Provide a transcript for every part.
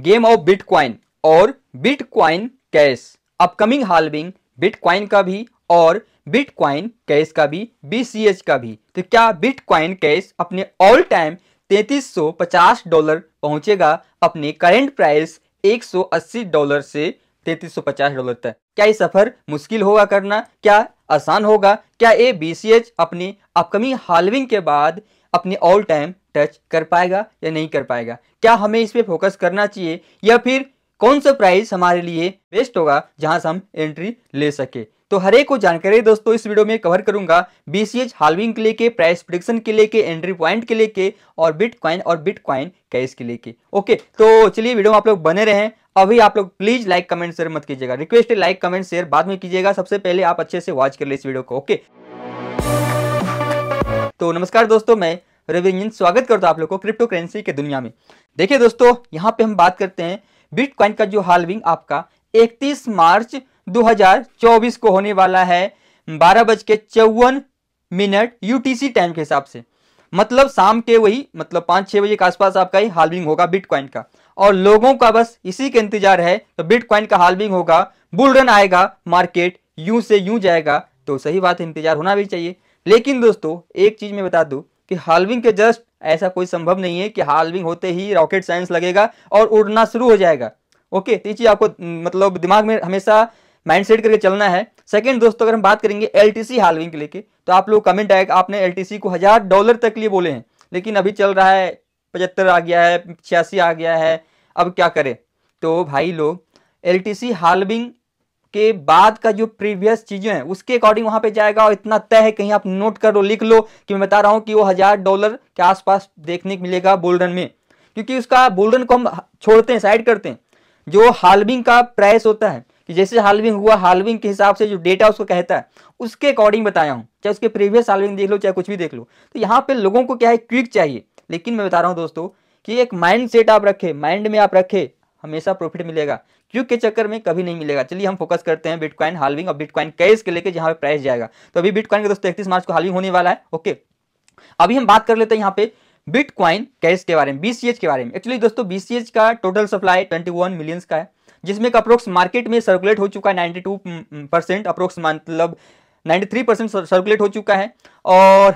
game of bitcoin और bitcoin cash upcoming halving bitcoin का भी और बिटकॉइन कैश का भी बीसीएच का भी तो क्या बिटकॉइन कैश अपने ऑल टाइम 3350 डॉलर पहुंचेगा अपने करेंट प्राइस 180 डॉलर से 3350 डॉलर तक क्या ये सफर मुश्किल होगा करना क्या आसान होगा क्या ये बीसीएच अपनी अपकमिंग हालविंग के बाद अपने ऑल टाइम टच कर पाएगा या नहीं कर पाएगा क्या हमें इस पर फोकस करना चाहिए या फिर कौन सा प्राइस हमारे लिए बेस्ट होगा जहां से हम एंट्री ले सके तो हर एक को जानकारी दोस्तों इस वीडियो में कवर करूंगा बीसीएच हालविंग के लेके प्राइस प्रिडिक्शन के लेके एंट्री पॉइंट के लेके और बिटकॉइन और बिटकॉइन कैश के लेके ओके तो चलिए वीडियो में आप लोग बने रहें अभी आप लोग प्लीज लाइक कमेंट शेयर मत कीजिएगा रिक्वेस्ट है लाइक कमेंट शेयर बाद में कीजिएगा सबसे पहले आप अच्छे से वॉच कर ले इस वीडियो को ओके तो नमस्कार दोस्तों मैं रविंजन स्वागत करता हूँ आप लोग को क्रिप्टो करेंसी के दुनिया में देखिए दोस्तों यहां पे हम बात करते हैं बिटकॉइन का जो हालविंग आपका 31 मार्च 2024 को होने वाला है बारह बज के चौवन मिनट यूटीसी टाइम के हिसाब से मतलब शाम के वही मतलब पाँच छः बजे के आसपास आपका ही हालविंग होगा बिटकॉइन का और लोगों का बस इसी का इंतजार है तो बिटकॉइन का हालविंग होगा बुल रन आएगा मार्केट यूं से यूं जाएगा तो सही बात है इंतजार होना भी चाहिए लेकिन दोस्तों एक चीज़ मैं बता दूं कि हालविंग के जस्ट ऐसा कोई संभव नहीं है कि हालविंग होते ही रॉकेट साइंस लगेगा और उड़ना शुरू हो जाएगा ओके तो ये चीज़ आपको मतलब दिमाग में हमेशा माइंड सेट करके चलना है सेकेंड दोस्तों अगर हम बात करेंगे एल हालविंग के लेके तो आप लोग कमेंट आएगा आपने एल को हज़ार डॉलर तक लिए बोले हैं लेकिन अभी चल रहा है पचहत्तर आ गया है छियासी आ गया है अब क्या करें तो भाई लोग एल टी सी हालविंग के बाद का जो प्रीवियस चीज़ें हैं उसके अकॉर्डिंग वहां पे जाएगा और इतना तय है कहीं आप नोट कर लो लिख लो कि मैं बता रहा हूँ कि वो हज़ार डॉलर के आसपास देखने को मिलेगा बोल्डन में क्योंकि उसका बोल्डन को हम छोड़ते हैं साइड करते हैं जो हालविंग का प्राइस होता है कि जैसे हालविंग हुआ हालविंग के हिसाब से जो डेटा उसको कहता है उसके अकॉर्डिंग बताया हूँ चाहे उसके प्रीवियस हालविंग देख लो चाहे कुछ भी देख लो तो यहाँ पे लोगों को क्या है क्विक चाहिए लेकिन मैं बता रहा हूँ दोस्तों कि एक माइंड सेट आप रखें माइंड में आप रखें हमेशा प्रॉफिट मिलेगा क्यू के चक्कर में कभी नहीं मिलेगा चलिए हम फोकस करते हैं बिटकॉइन हालविंग और बिटकॉइन कैश के लेकर जहाँ पे प्राइस जाएगा तो अभी बिटकॉइन का दोस्तों इकतीस मार्च को हालविंग होने वाला है ओके अभी हम बात कर लेते हैं यहाँ पे बिटकॉइन कैश के बारे में बीसीएच के बारे में एक्चुअली दोस्तों बीसीएच का टोटल सप्लाई वन मिलियंस का है जिसमें अप्रोक्स मार्केट में सर्कुलेट हो चुका है टू परसेंट अप्रोक्स मतलब थ्री परसेंट सर्कुलेट हो चुका है और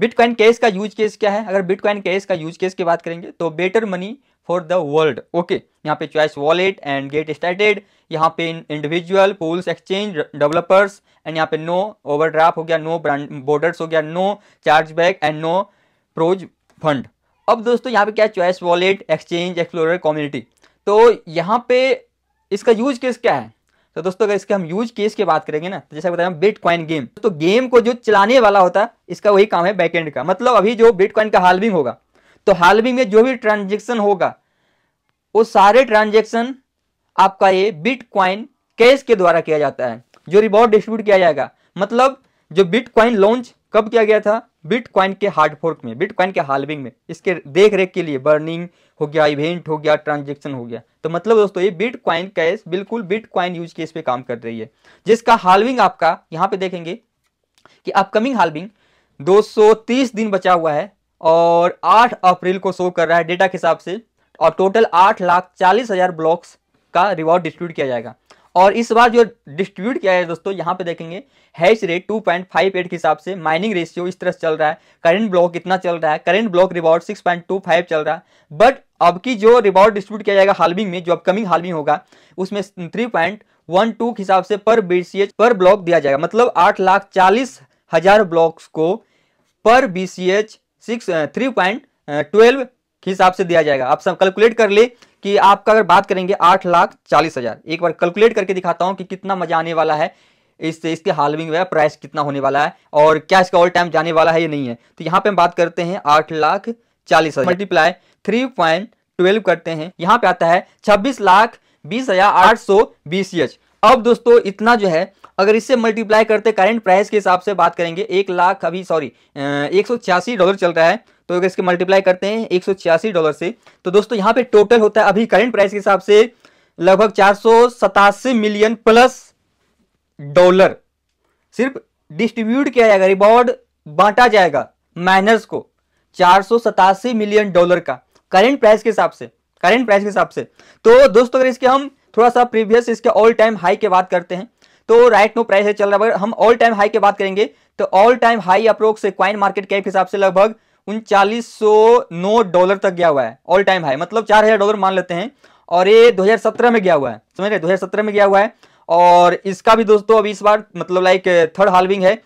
बिटकॉइन कैश का यूज केस क्या है अगर बिटकॉइन कैश का यूज केस की बात करेंगे तो better money for the world okay यहाँ पे choice wallet and get started यहाँ पे individual pools exchange developers and यहाँ पे नो ओवर हो गया नो ब्रांड बॉर्डर्स हो गया no charge back and no frozen fund अब दोस्तों यहाँ पे क्या choice wallet exchange explorer community तो यहाँ पे इसका यूज केस क्या है तो दोस्तों अगर इसके हम यूज केस की बात करेंगे ना तो जैसे बताया बिट क्वाइन गेम तो गेम को जो चलाने वाला होता है इसका वही काम है बैकेंड का मतलब अभी जो बिट का हाल्विंग होगा तो हालविंग में जो भी ट्रांजेक्शन होगा वो सारे ट्रांजेक्शन आपका ये क्वाइन कैश के द्वारा किया जाता है जो रिवॉर्ड डिस्ट्रीब्यूट किया जाएगा मतलब जो क्वाइन लॉन्च कब किया गया था क्वाइन के हार्ड फोर्क में क्वाइन के हालविंग में इसके देख रेख के लिए बर्निंग हो गया इवेंट हो गया ट्रांजेक्शन हो गया तो मतलब दोस्तों ये क्वाइन कैश बिल्कुल क्वाइन यूज केस पे काम कर रही है जिसका हालविंग आपका यहाँ पे देखेंगे कि अपकमिंग हालविंग 230 दिन बचा हुआ है और 8 अप्रैल को शो कर रहा है डेटा के हिसाब से और टोटल आठ लाख चालीस हज़ार ब्लॉक्स का रिवॉर्ड डिस्ट्रीब्यूट किया जाएगा और इस बार जो डिस्ट्रीब्यूट किया है दोस्तों यहाँ पे देखेंगे hash rate two point five eight के हिसाब से माइनिंग रेशियो इस तरह से चल रहा है करेंट ब्लॉक इतना चल रहा है current block reward six point two five चल रहा है बट अब की जो रिवॉर्ड डिस्ट्रीब्यूट किया जाएगा हालविंग में जो अपकमिंग हालविंग होगा उसमें थ्री पॉइंट वन टू के हिसाब से पर बी सी एच पर ब्लॉक दिया जाएगा मतलब आठ लाख चालीस हज़ार ब्लॉक्स को पर B C H six three point twelve के हिसाब से दिया जाएगा आप सब कैलकुलेट कर ले कि आपका अगर बात करेंगे आठ लाख चालीस हज़ार एक बार कैलकुलेट करके दिखाता हूं कि कितना मजा आने वाला है इससे इसके हालविंग में प्राइस कितना होने वाला है और क्या इसका ऑल टाइम जाने वाला है या नहीं है तो यहाँ पे हम बात करते हैं आठ लाख चालीस हज़ार मल्टीप्लाई थ्री पॉइंट ट्वेल्व करते हैं यहाँ पे आता है छब्बीस लाख बीस हजार आठ सौ बीस एच अब दोस्तों इतना जो है अगर इससे मल्टीप्लाई करते करंट प्राइस के हिसाब से बात करेंगे एक लाख अभी सॉरी एक डॉलर चल रहा है तो अगर इसके मल्टीप्लाई करते हैं एक डॉलर से तो दोस्तों यहाँ पे टोटल होता है अभी करंट प्राइस के हिसाब से लगभग चार मिलियन प्लस डॉलर सिर्फ डिस्ट्रीब्यूट किया जाएगा रिवॉर्ड बांटा जाएगा माइनर्स को चार मिलियन डॉलर का करेंट प्राइस के हिसाब से करेंट प्राइस के हिसाब से तो दोस्तों अगर इसके हम थोड़ा सा प्रीवियस इसके ऑल टाइम हाई के बात करते हैं तो राइट नो प्राइस चल रहा है हम ऑल टाइम हाई की बात करेंगे तो all time high approx coin market cap हिसाब से लगभग उनचालीस डॉलर तक गया हुआ है ऑल टाइम हाई मतलब चार हजार डॉलर मान लेते हैं और ये 2017 में गया हुआ है समझ रहे 2017 में गया हुआ है और इसका भी दोस्तों अभी इस बार मतलब लाइक थर्ड हाल्विंग है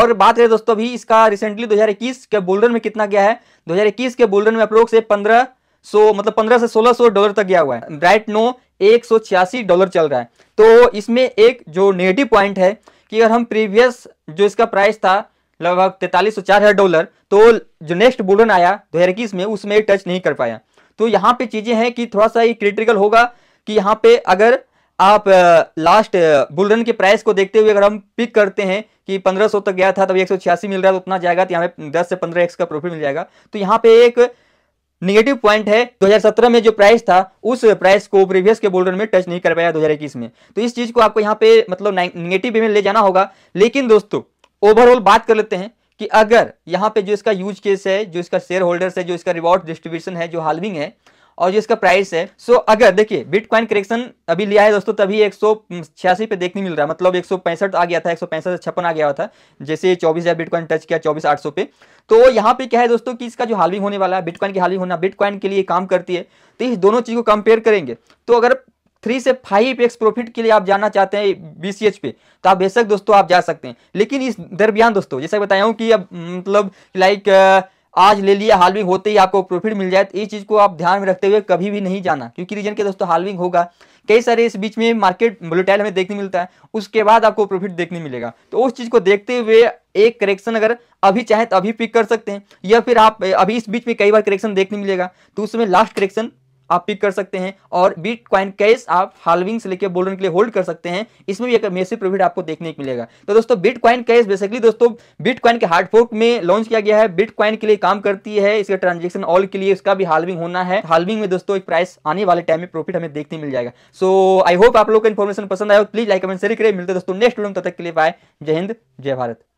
और बात करें दोस्तों अभी इसका रिसेंटली 2021 के बोल्डन में कितना गया है 2021 के बोल्डन में अप्रोक्स पंद्रह सो मतलब पंद्रह से सोलह सो डॉलर तक गया हुआ है राइट नो एक सौ छियासी डॉलर चल रहा है तो इसमें एक जो नेगेटिव पॉइंट है कि अगर हम प्रीवियस जो इसका प्राइस था लगभग तैतालीस सौ चार हज़ार डॉलर तो जो नेक्स्ट बुलन आया दो हज़ार इक्कीस में उसमें टच नहीं कर पाया तो यहाँ पे चीज़ें हैं कि थोड़ा सा ये क्रिटिकल होगा कि यहाँ पे अगर आप लास्ट बुलरन के प्राइस को देखते हुए अगर हम पिक करते हैं कि 1500 तक गया था तब एक सौ मिल रहा है तो उतना जाएगा तो यहाँ पे 10 से 15 एक्स का प्रॉफिट मिल जाएगा तो यहाँ पे एक निगेटिव पॉइंट है 2017 में जो प्राइस था उस प्राइस को प्रीवियस के बोल्डर में टच नहीं कर पाया 2021 में तो इस चीज़ को आपको यहाँ पे मतलब निगेटिव में ले जाना होगा लेकिन दोस्तों ओवरऑल बात कर लेते हैं कि अगर यहाँ पे जो इसका यूज केस है जो इसका शेयर होल्डर्स है जो इसका रिवॉर्ड डिस्ट्रीब्यूशन है जो हालविंग है और जो इसका प्राइस है सो अगर देखिए बिटकॉइन करेक्शन अभी लिया है दोस्तों तभी एक पे देखने मिल रहा है मतलब एक आ गया था एक से छप्पन आ गया था जैसे चौबीस हज़ार बिटकॉइन टच किया चौबीस आठ सौ पे तो यहाँ पे क्या है दोस्तों कि इसका जो हालविंग होने वाला है बिटकॉइन की हालविंग होना बिटकॉइन के लिए काम करती है तो इस दोनों चीज़ को कंपेयर करेंगे तो अगर थ्री से फाइव एक्स प्रॉफिट के लिए आप जाना चाहते हैं बी सी एच पे तो आप बेशक दोस्तों आप जा सकते हैं लेकिन इस दरमियान दोस्तों जैसा बताया हूँ कि अब मतलब लाइक आज ले लिया हालविंग होते ही आपको प्रॉफिट मिल जाए तो इस चीज़ को आप ध्यान में रखते हुए कभी भी नहीं जाना क्योंकि रीजन के दोस्तों हालविंग होगा कई सारे इस बीच में मार्केट बुलेटाइल हमें देखने मिलता है उसके बाद आपको प्रॉफिट देखने मिलेगा तो उस चीज़ को देखते हुए एक करेक्शन अगर अभी चाहे तो अभी पिक कर सकते हैं या फिर आप अभी इस बीच में कई बार करेक्शन देखने मिलेगा तो उसमें लास्ट करेक्शन आप पिक कर सकते हैं और बीट क्वाइन कैश आप हालविंग से लेकर बोल्डन के लिए होल्ड कर सकते हैं इसमें भी एक मेसिव प्रॉफिट आपको देखने को मिलेगा तो दोस्तों बीट क्वाइन कैश बेसिकली दोस्तों बीट क्वाइन के हार्ड फोर्क में लॉन्च किया गया है बीट क्वाइन के लिए काम करती है इसका ट्रांजेक्शन ऑल के लिए उसका भी हालविंग होना है हालविंग में दोस्तों एक प्राइस आने वाले टाइम में प्रॉफिट हमें देखने मिल जाएगा सो आई होप आप लोग का इन्फॉर्मेशन पसंद आया प्लीज लाइक कमेंट शेयर करें मिलते दोस्तों नेक्स्ट वीडियो तब तक के लिए बाय जय हिंद जय भारत